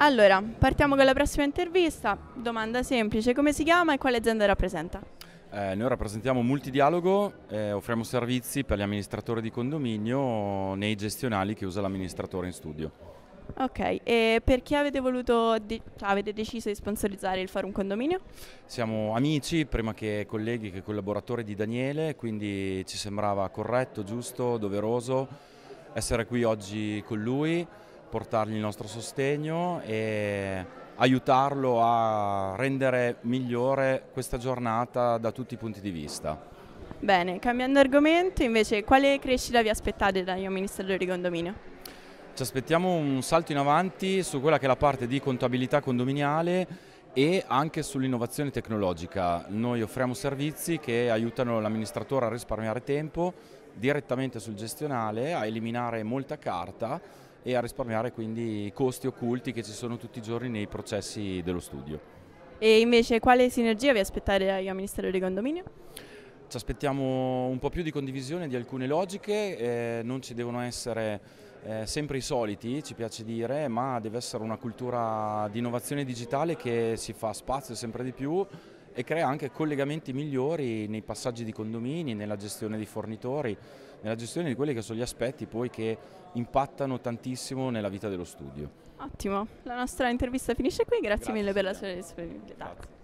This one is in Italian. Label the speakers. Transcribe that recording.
Speaker 1: Allora, partiamo con la prossima intervista. Domanda semplice, come si chiama e quale azienda rappresenta?
Speaker 2: Eh, noi rappresentiamo Multidialogo, eh, offriamo servizi per gli amministratori di condominio nei gestionali che usa l'amministratore in studio.
Speaker 1: Ok, e perché avete, de cioè avete deciso di sponsorizzare il forum Condominio?
Speaker 2: Siamo amici, prima che colleghi, che collaboratori di Daniele, quindi ci sembrava corretto, giusto, doveroso essere qui oggi con lui portargli il nostro sostegno e aiutarlo a rendere migliore questa giornata da tutti i punti di vista.
Speaker 1: Bene, cambiando argomento, invece quale crescita vi aspettate da dagli amministratori di condominio?
Speaker 2: Ci aspettiamo un salto in avanti su quella che è la parte di contabilità condominiale e anche sull'innovazione tecnologica. Noi offriamo servizi che aiutano l'amministratore a risparmiare tempo direttamente sul gestionale, a eliminare molta carta e a risparmiare quindi i costi occulti che ci sono tutti i giorni nei processi dello studio.
Speaker 1: E invece quale sinergia vi aspettate dal Ministero dei Condominio?
Speaker 2: Ci aspettiamo un po' più di condivisione di alcune logiche, eh, non ci devono essere eh, sempre i soliti, ci piace dire, ma deve essere una cultura di innovazione digitale che si fa spazio sempre di più e crea anche collegamenti migliori nei passaggi di condomini, nella gestione di fornitori, nella gestione di quelli che sono gli aspetti poi che impattano tantissimo nella vita dello studio.
Speaker 1: Ottimo, la nostra intervista finisce qui, grazie, grazie mille per la sua disponibilità.